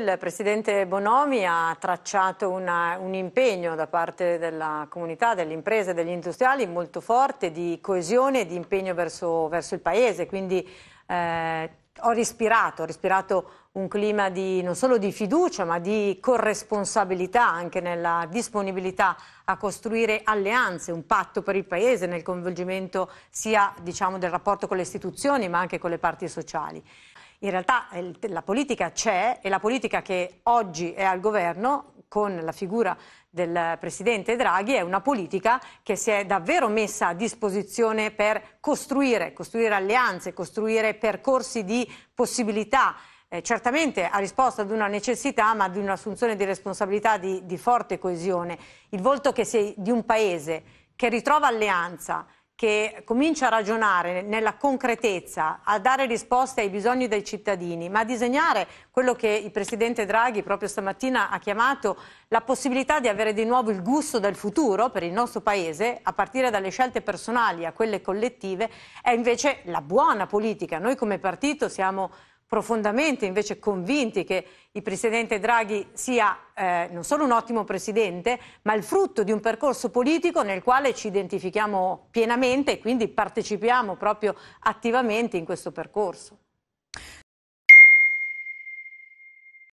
Il Presidente Bonomi ha tracciato una, un impegno da parte della comunità, delle imprese, degli industriali molto forte di coesione e di impegno verso, verso il Paese, quindi eh, ho respirato, ho respirato un clima di, non solo di fiducia ma di corresponsabilità anche nella disponibilità a costruire alleanze, un patto per il Paese nel coinvolgimento sia diciamo, del rapporto con le istituzioni ma anche con le parti sociali in realtà la politica c'è e la politica che oggi è al governo con la figura del presidente Draghi è una politica che si è davvero messa a disposizione per costruire, costruire alleanze, costruire percorsi di possibilità. Eh, certamente ha risposto ad una necessità ma ad un'assunzione di responsabilità di, di forte coesione. Il volto si, di un paese che ritrova alleanza, che comincia a ragionare nella concretezza, a dare risposte ai bisogni dei cittadini, ma a disegnare quello che il Presidente Draghi proprio stamattina ha chiamato la possibilità di avere di nuovo il gusto del futuro per il nostro Paese, a partire dalle scelte personali a quelle collettive, è invece la buona politica. Noi come partito siamo profondamente invece convinti che il Presidente Draghi sia eh, non solo un ottimo Presidente, ma il frutto di un percorso politico nel quale ci identifichiamo pienamente e quindi partecipiamo proprio attivamente in questo percorso.